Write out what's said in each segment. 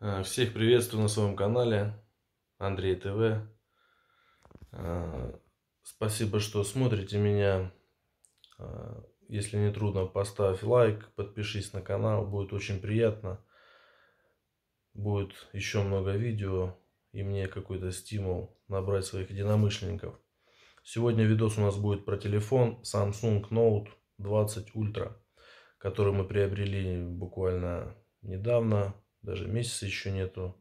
Э, всех приветствую на своем канале Андрей ТВ. Э, спасибо, что смотрите меня. Э, если не трудно, поставь лайк, подпишись на канал, будет очень приятно. Будет еще много видео и мне какой-то стимул набрать своих единомышленников. Сегодня видос у нас будет про телефон Samsung Note 20 Ultra, который мы приобрели буквально недавно, даже месяца еще нету.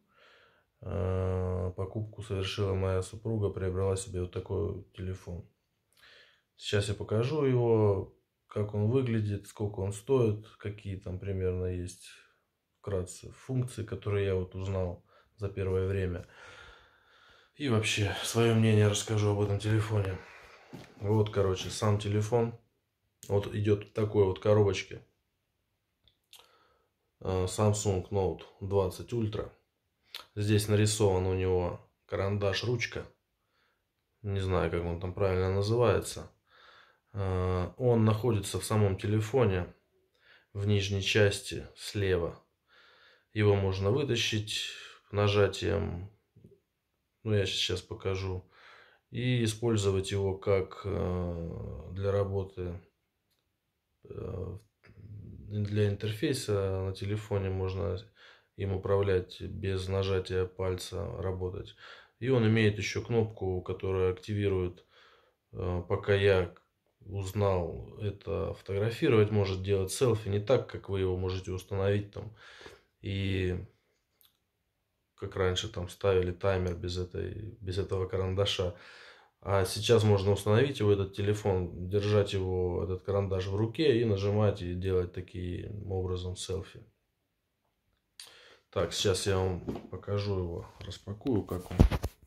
Э, покупку совершила моя супруга, приобрела себе вот такой телефон. Сейчас я покажу его, как он выглядит, сколько он стоит, какие там примерно есть вкратце функции, которые я вот узнал за первое время. И вообще, свое мнение расскажу об этом телефоне. Вот, короче, сам телефон. Вот идет такой вот коробочке. Э, Samsung Note 20 Ultra. Здесь нарисован у него карандаш-ручка. Не знаю, как он там правильно называется. Э, он находится в самом телефоне, в нижней части слева. Его можно вытащить нажатием, ну я сейчас покажу, и использовать его как э, для работы в для интерфейса на телефоне можно им управлять без нажатия пальца работать. И он имеет еще кнопку, которая активирует, э, пока я узнал это фотографировать, может делать селфи не так, как вы его можете установить там. И как раньше там ставили таймер без, этой, без этого карандаша. А сейчас можно установить его, этот телефон, держать его, этот карандаш в руке и нажимать и делать таким образом селфи. Так, сейчас я вам покажу его, распакую, как он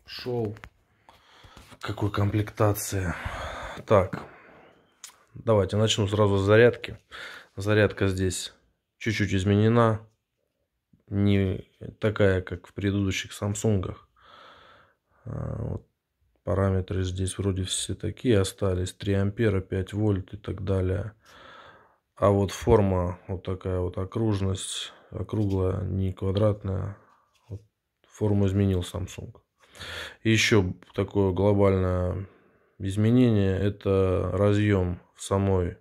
шел, в какой комплектации. Так, давайте начну сразу с зарядки. Зарядка здесь чуть-чуть изменена, не такая, как в предыдущих Самсунгах. А, вот Параметры здесь вроде все такие остались. 3 ампера, 5 вольт и так далее. А вот форма, вот такая вот окружность, округлая, не квадратная. Вот форму изменил Samsung. И еще такое глобальное изменение, это разъем в самой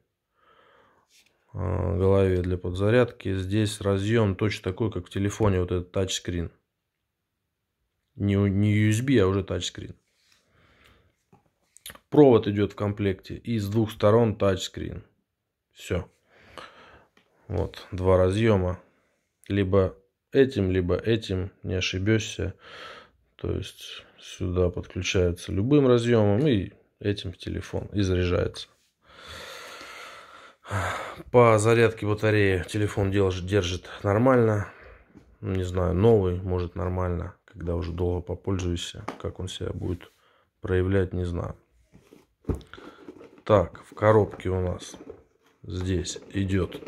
э, голове для подзарядки. Здесь разъем точно такой, как в телефоне, вот этот тачскрин. Не, не USB, а уже тачскрин. Провод идет в комплекте. И с двух сторон тачскрин. Все. Вот два разъема. Либо этим, либо этим. Не ошибешься. То есть сюда подключается любым разъемом и этим в телефон и заряжается. По зарядке батареи телефон держит нормально. Не знаю, новый, может нормально. Когда уже долго попользуешься, как он себя будет проявлять, не знаю. Так, в коробке у нас здесь идет...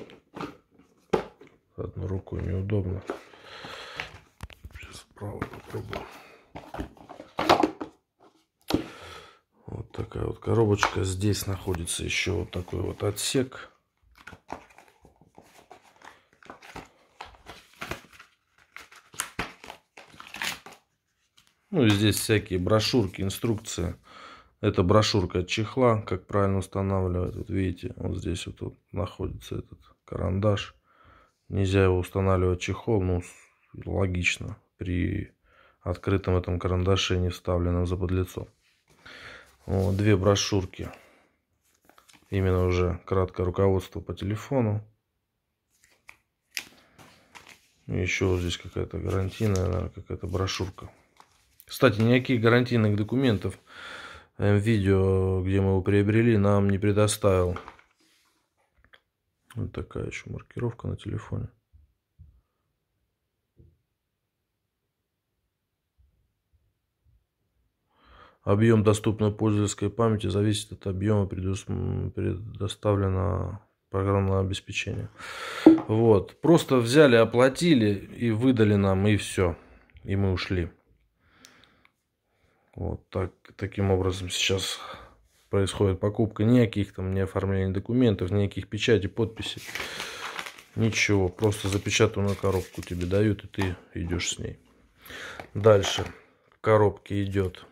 Одну руку неудобно. Сейчас справа попробую. Вот такая вот коробочка. Здесь находится еще вот такой вот отсек. Ну и здесь всякие брошюрки, инструкция. Это брошюрка от чехла, как правильно устанавливать. Вот видите, вот здесь вот, вот находится этот карандаш. Нельзя его устанавливать чехол, ну, логично, при открытом этом карандаше, не вставленном за подлицо. Вот, две брошюрки. Именно уже краткое руководство по телефону. Еще вот здесь какая-то гарантийная, какая-то брошюрка. Кстати, никаких гарантийных документов Эм, видео где мы его приобрели, нам не предоставил. Вот такая еще маркировка на телефоне. Объем доступной пользовательской памяти зависит от объема предоставленного программного обеспечения. Вот. Просто взяли, оплатили и выдали нам, и все. И мы ушли. Вот так, таким образом сейчас происходит покупка. Никаких там, не оформления документов, никаких печати, подписей. Ничего, просто запечатанную коробку тебе дают, и ты идешь с ней. Дальше в коробке идет.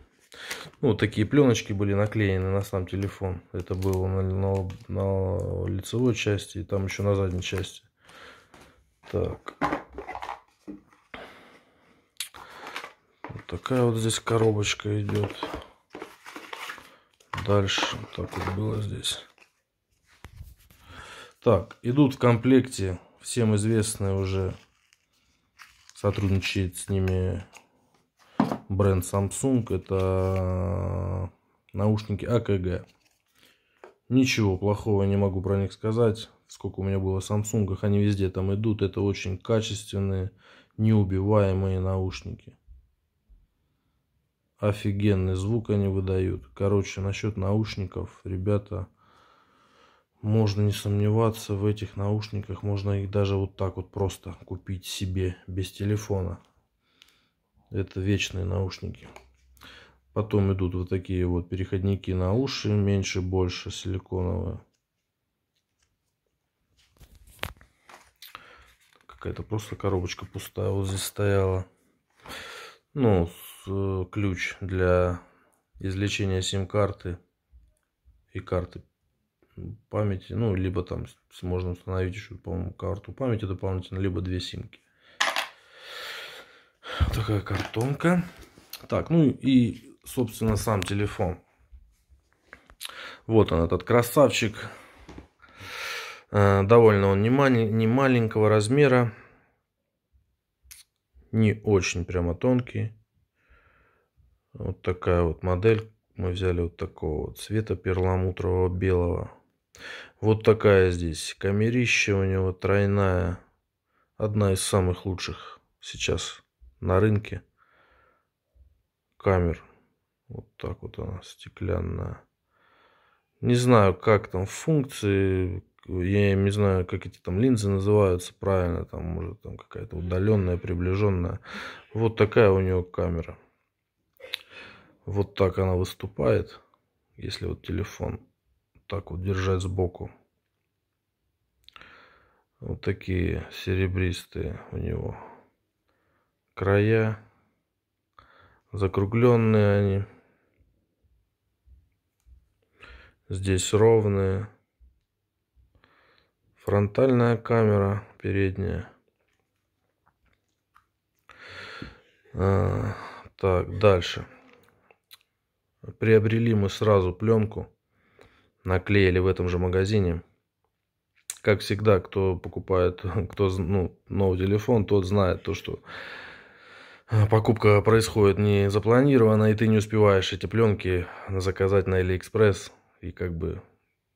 Ну, такие пленочки были наклеены на сам телефон. Это было на, на, на лицевой части и там еще на задней части. Так, Вот такая вот здесь коробочка идет. Дальше вот так вот было здесь. Так, идут в комплекте всем известные уже, сотрудничает с ними бренд Samsung. Это наушники АКГ. Ничего плохого не могу про них сказать. Сколько у меня было Samsung, они везде там идут. Это очень качественные, неубиваемые наушники офигенный звук они выдают. Короче, насчет наушников, ребята, можно не сомневаться, в этих наушниках можно их даже вот так вот просто купить себе без телефона. Это вечные наушники. Потом идут вот такие вот переходники на уши, меньше, больше, силиконовые. Какая-то просто коробочка пустая вот здесь стояла. Ну, Э, ключ для извлечения сим-карты и карты памяти. Ну, либо там можно установить еще, по-моему, карту памяти дополнительно, либо две симки. такая картонка. Так, ну и, собственно, сам телефон. Вот он, этот красавчик. Э, довольно он не, мали, не маленького размера. Не очень прямо тонкий. Вот такая вот модель. Мы взяли вот такого вот цвета перламутрового белого. Вот такая здесь. Камерища у него тройная. Одна из самых лучших сейчас на рынке камер. Вот так вот она стеклянная. Не знаю, как там функции. Я не знаю, как эти там линзы называются правильно. Там, может, там какая-то удаленная, приближенная. Вот такая у него камера. Вот так она выступает, если вот телефон так вот держать сбоку. Вот такие серебристые у него края. Закругленные они. Здесь ровные. Фронтальная камера передняя. А, так, дальше. Приобрели мы сразу пленку, наклеили в этом же магазине. Как всегда, кто покупает, кто ну, новый телефон, тот знает то, что э, покупка происходит не запланированно, и ты не успеваешь эти пленки заказать на Алиэкспресс. И как бы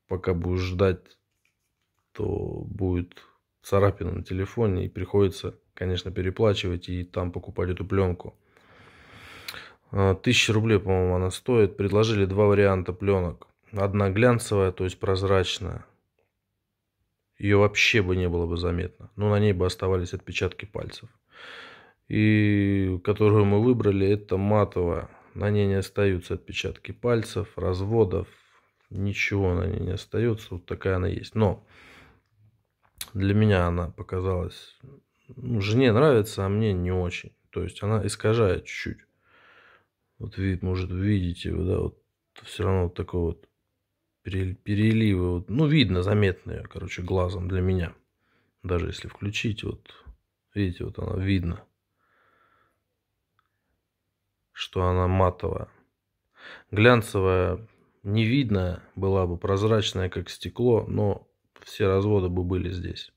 пока будешь ждать, то будет царапина на телефоне, и приходится, конечно, переплачивать и там покупать эту пленку. 1000 э, рублей, по-моему, она стоит. Предложили два варианта пленок. Одна глянцевая, то есть прозрачная. Ее вообще бы не было бы заметно. Но на ней бы оставались отпечатки пальцев. И которую мы выбрали, это матовая. На ней не остаются отпечатки пальцев, разводов. Ничего на ней не остается. Вот такая она есть. Но для меня она показалась... Ну, жене нравится, а мне не очень. То есть она искажает чуть-чуть вот вид, может, видите, да, вот все равно вот такой вот переливы, вот, ну, видно, заметные, короче, глазом для меня. Даже если включить, вот, видите, вот она видно, что она матовая. Глянцевая не видно, была бы прозрачная, как стекло, но все разводы бы были здесь.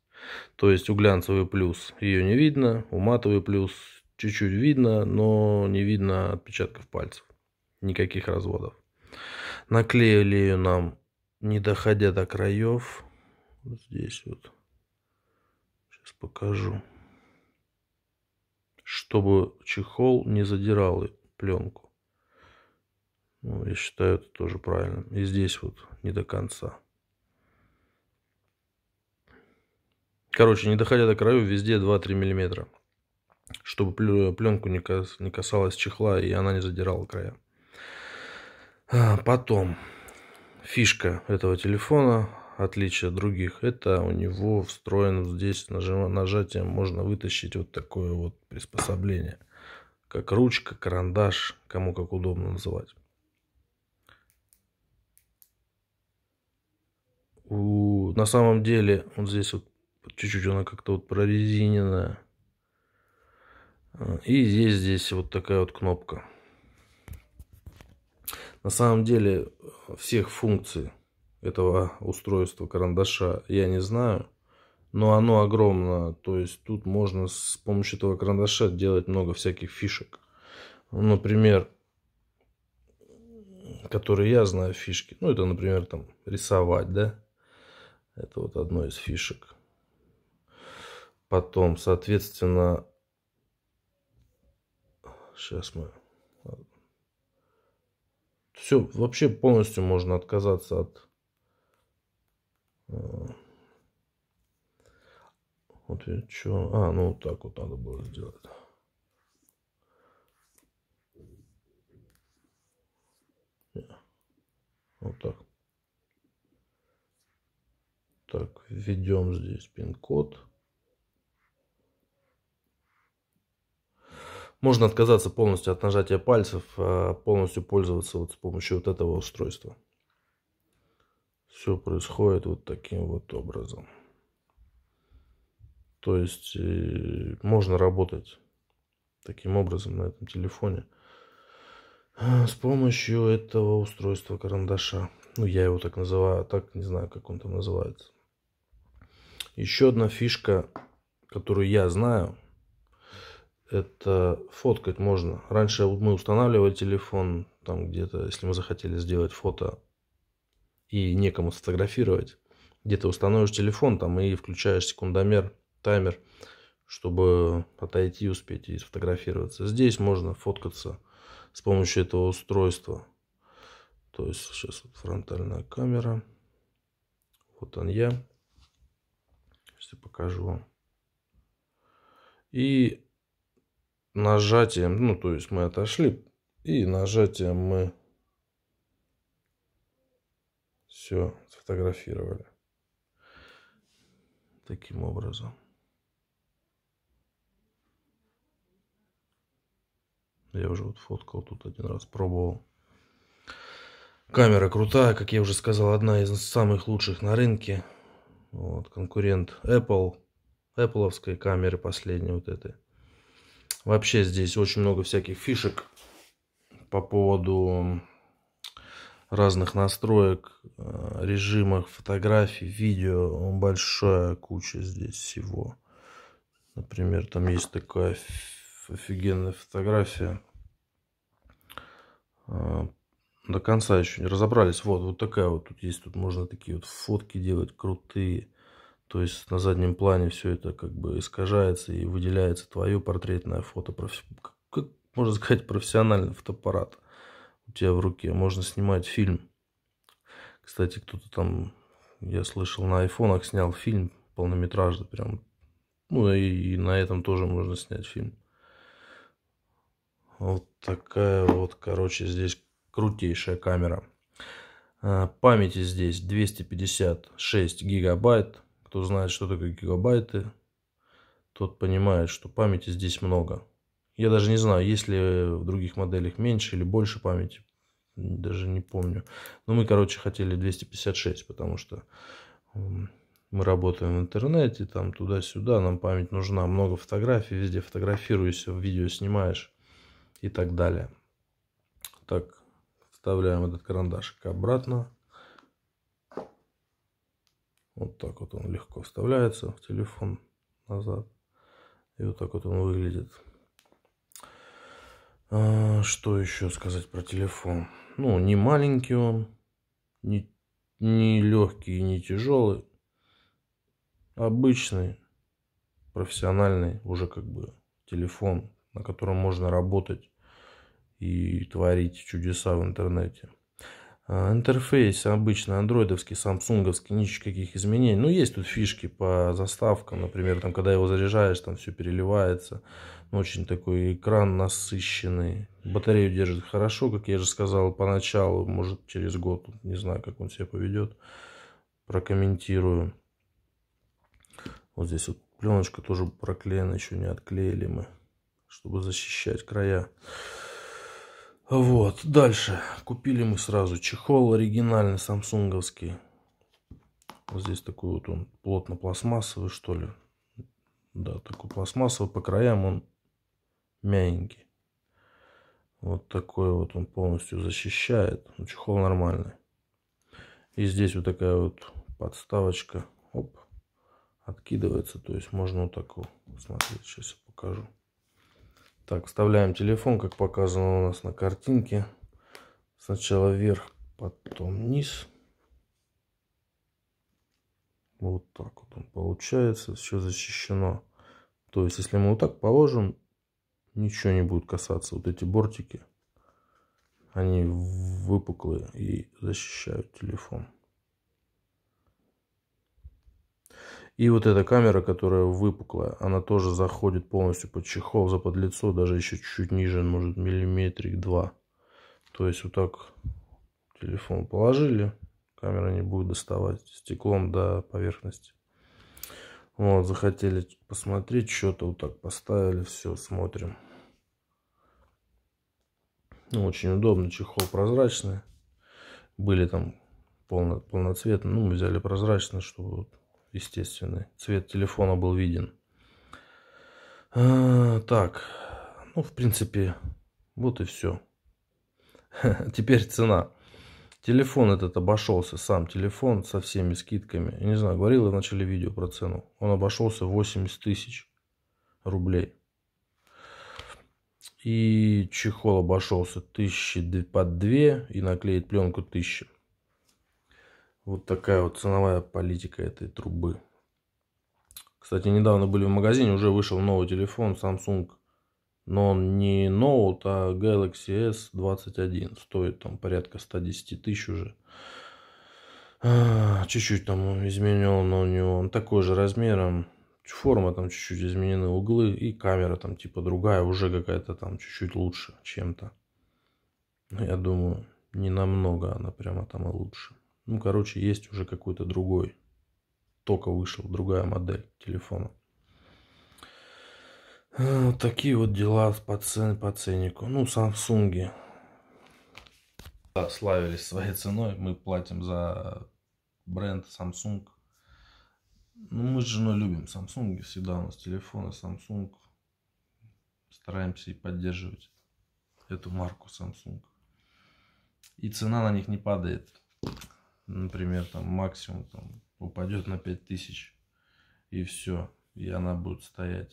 То есть у глянцевой плюс ее не видно, у матовой плюс Чуть-чуть видно, но не видно отпечатков пальцев. Никаких разводов. Наклеили ее нам, не доходя до краев. Вот здесь вот. Сейчас покажу. Чтобы чехол не задирал пленку. Ну, я считаю, это тоже правильно. И здесь вот не до конца. Короче, не доходя до краев, везде 2-3 миллиметра чтобы пленку не касалась чехла и она не задирала края. А, потом, фишка этого телефона, отличие от других, это у него встроен здесь нажим, нажатием можно вытащить вот такое вот приспособление. Как ручка, карандаш, кому как удобно называть. У, на самом деле, вот здесь вот чуть-чуть она как-то вот прорезиненная. И здесь, здесь вот такая вот кнопка. На самом деле всех функций этого устройства карандаша я не знаю. Но оно огромно. То есть тут можно с помощью этого карандаша делать много всяких фишек. Например, которые я знаю фишки. Ну, это, например, там рисовать, да? Это вот одно из фишек. Потом, соответственно, Сейчас мы... А, Все, вообще полностью можно отказаться от... А, вот я что... А, ну вот так вот надо было сделать. Вот так. Так, введем здесь пин-код. Можно отказаться полностью от нажатия пальцев, э, полностью пользоваться вот с помощью вот этого устройства. Все происходит вот таким вот образом. То есть э, можно работать таким образом на этом телефоне э, с помощью этого устройства карандаша. Ну, я его так называю, так не знаю, как он там называется. Еще одна фишка, которую я знаю – это фоткать можно. Раньше мы устанавливали телефон, там где-то, если мы захотели сделать фото и некому сфотографировать, где-то установишь телефон там и включаешь секундомер, таймер, чтобы отойти, успеть и сфотографироваться. Здесь можно фоткаться с помощью этого устройства. То есть сейчас вот фронтальная камера. Вот он я. Сейчас я покажу вам. И нажатием, ну то есть мы отошли, и нажатием мы все сфотографировали. Таким образом. Я уже вот фоткал тут один раз, пробовал. Камера крутая, как я уже сказал, одна из самых лучших на рынке. Вот, конкурент Apple, Apple камеры последней вот этой. Вообще здесь очень много всяких фишек по поводу разных настроек, э, режимах, фотографий, видео. Большая куча здесь всего. Например, там есть такая офигенная фотография. Э, до конца еще не разобрались. Вот, вот такая вот тут есть. Тут можно такие вот фотки делать крутые. То есть на заднем плане все это как бы искажается и выделяется твое портретное фото, профи... как можно сказать, профессиональный фотоаппарат у тебя в руке. Можно снимать фильм. Кстати, кто-то там, я слышал, на айфонах снял фильм полнометражный прям. Ну и, и на этом тоже можно снять фильм. Вот такая вот, короче, здесь крутейшая камера. А, памяти здесь 256 гигабайт. Кто знает, что такое гигабайты, тот понимает, что памяти здесь много. Я даже не знаю, есть ли в других моделях меньше или больше памяти. Даже не помню. Но мы, короче, хотели 256, потому что мы работаем в интернете, там туда-сюда, нам память нужна. Много фотографий, везде фотографируешься, видео снимаешь и так далее. Так, вставляем этот карандашик обратно. Вот так вот он легко вставляется в телефон назад. И вот так вот он выглядит. А, что еще сказать про телефон? Ну, не маленький он, не, не легкий и не тяжелый. Обычный, профессиональный уже как бы телефон, на котором можно работать и творить чудеса в интернете. А, интерфейс обычно андроидовский, самсунговский, никаких изменений. Но ну, есть тут фишки по заставкам, например, там, когда его заряжаешь, там все переливается. Ну, очень такой экран насыщенный. Батарею держит хорошо, как я же сказал поначалу, может через год, не знаю, как он себя поведет. Прокомментирую. Вот здесь вот пленочка тоже проклеена, еще не отклеили мы, чтобы защищать края. Вот, дальше. Купили мы сразу чехол оригинальный, самсунговский. Вот здесь такой вот он плотно пластмассовый, что ли. Да, такой пластмассовый, по краям он мягенький. Вот такой вот он полностью защищает. Ну, чехол нормальный. И здесь вот такая вот подставочка. Оп, откидывается. То есть можно вот так вот. Смотрите, сейчас я покажу. Так, вставляем телефон, как показано у нас на картинке. Сначала вверх, потом вниз. Вот так вот он получается. Все защищено. То есть, если мы вот так положим, ничего не будет касаться. Вот эти бортики, они выпуклые и защищают телефон. И вот эта камера, которая выпуклая, она тоже заходит полностью под чехол, за под лицо, даже еще чуть ниже, может миллиметрик два. То есть вот так телефон положили, камера не будет доставать стеклом до поверхности. Вот, захотели посмотреть что-то, вот так поставили, все, смотрим. Ну, очень удобно, чехол прозрачный. Были там полно, полноцветные, ну, мы взяли прозрачный, чтобы естественный. Цвет телефона был виден. А, так, ну, в принципе, вот и все. Теперь цена. Телефон этот обошелся, сам телефон со всеми скидками. Я не знаю, говорил я в начале видео про цену. Он обошелся 80 тысяч рублей. И чехол обошелся тысячи под две и наклеит пленку тысячи. Вот такая вот ценовая политика этой трубы. Кстати, недавно были в магазине, уже вышел новый телефон Samsung. Но он не Note, а Galaxy S21. Стоит там порядка 110 тысяч уже. А, чуть-чуть там изменил но у него. Он такой же размером. Форма там чуть-чуть изменены, углы. И камера там типа другая, уже какая-то там чуть-чуть лучше чем-то. Ну, я думаю, не намного она прямо там и лучше. Ну, короче, есть уже какой-то другой. Только вышел другая модель телефона. Э, вот такие вот дела по, цен, по ценнику. Ну, Samsung да, славились своей ценой. Мы платим за бренд Samsung. Ну, мы с женой любим Samsung. Всегда у нас телефоны Samsung. Стараемся и поддерживать эту марку Samsung. И цена на них не падает например, там максимум там, упадет на 5000 и все, и она будет стоять,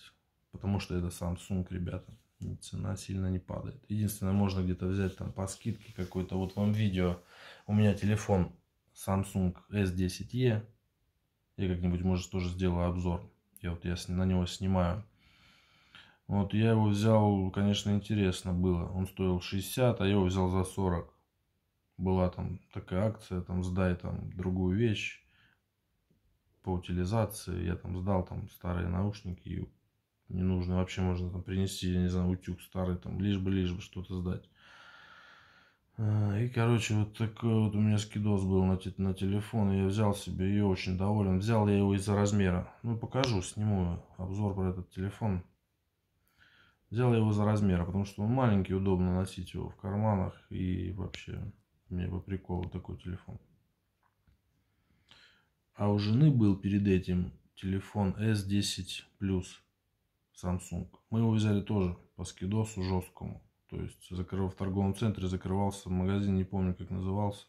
потому что это Samsung, ребята, цена сильно не падает. Единственное, можно где-то взять там по скидке какой-то, вот вам видео, у меня телефон Samsung S10e, я как-нибудь, может, тоже сделаю обзор, я вот я на него снимаю. Вот я его взял, конечно, интересно было, он стоил 60, а я его взял за 40 была там такая акция, там сдай там другую вещь по утилизации, я там сдал там старые наушники, не нужно вообще можно там принести, я не знаю, утюг старый там, лишь бы, лишь бы что-то сдать. Э, и, короче, вот такой вот у меня скидос был на, на телефон, я взял себе ее, очень доволен. Взял я его из-за размера. Ну, покажу, сниму обзор про этот телефон. Взял я его за размера, потому что он маленький, удобно носить его в карманах и вообще мне по приколу такой телефон. А у жены был перед этим телефон S10 Plus Samsung. Мы его взяли тоже по скидосу жесткому. То есть закрыл в торговом центре, закрывался магазин, не помню как назывался.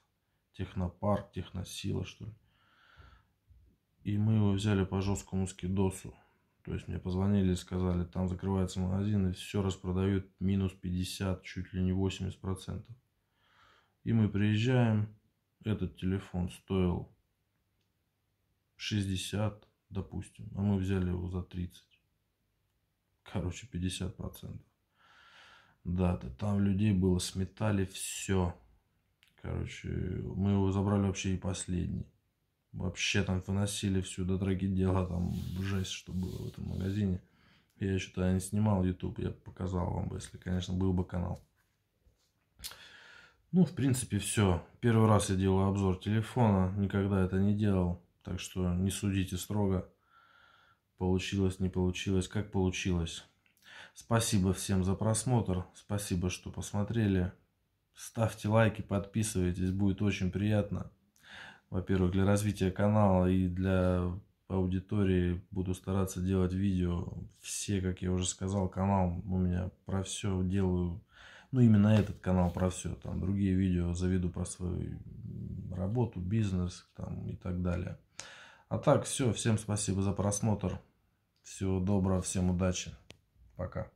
Технопарк, техносила что ли. И мы его взяли по жесткому скидосу. То есть мне позвонили и сказали, там закрывается магазин и все распродают минус 50, чуть ли не 80 процентов. И мы приезжаем, этот телефон стоил 60, допустим, а мы взяли его за 30. Короче, 50%. Да, -то, там людей было, сметали все. Короче, мы его забрали вообще и последний. Вообще там выносили всю до дорогие дела, там жесть, что было в этом магазине. Я еще тогда не снимал YouTube, я показал вам бы, если, конечно, был бы канал. Ну, в принципе, все. Первый раз я делаю обзор телефона, никогда это не делал, так что не судите строго. Получилось, не получилось, как получилось. Спасибо всем за просмотр, спасибо, что посмотрели. Ставьте лайки, подписывайтесь, будет очень приятно. Во-первых, для развития канала и для аудитории буду стараться делать видео. Все, как я уже сказал, канал у меня про все делаю ну, именно этот канал про все. Там другие видео заведу про свою работу, бизнес там, и так далее. А так, все. Всем спасибо за просмотр. Всего доброго, всем удачи. Пока.